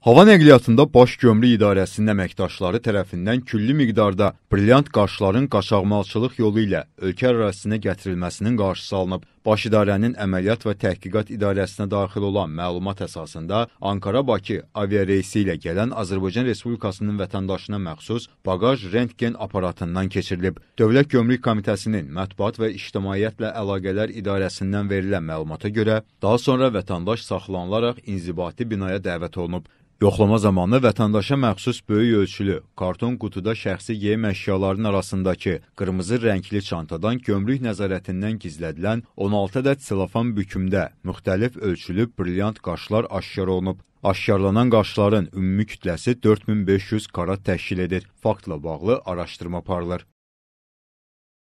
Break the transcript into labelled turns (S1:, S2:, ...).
S1: Hava nəqliyyatında Baş Gömrük İdarəsinin əməkdaşları tərəfindən külli miqdarda brilyant qaşların qaçaqmalçılıq yolu ilə ölkə ərazisinə gətirilməsinin qarşısı alınıb. Baş İdarənin Əməliyyat və Təhqiqat İdarəsinə daxil olan məlumat əsasında Ankara-Bakı aviareysi ilə gələn Azərbaycan Respublikasının vətəndaşına məxsus bagaj rentgen aparatından keçirilib. Dövlət Gömrük Komitəsinin Mətbuat və İctimaiyyətlə Əlaqələr İdarəsindən verilən məlumata görə, daha sonra vətəndaş saxlanılaraq inzibati binaya dəvət olunub. Yoxlama zamanı vətəndaşa məxsus böyük ölçülü karton qutuda şəxsi geyim əşyalarının arasındakı qırmızı rəngli çantadan gömrük nəzarətindən gizlədilən 16 ədəd silofan bükümdə müxtəlif ölçülü brilyant qaşlar aşkar olunub. Aşkarlanan qaşların ümumi kütləsi 4500 karat təşkil edir. Faktla bağlı araşdırma aparılır.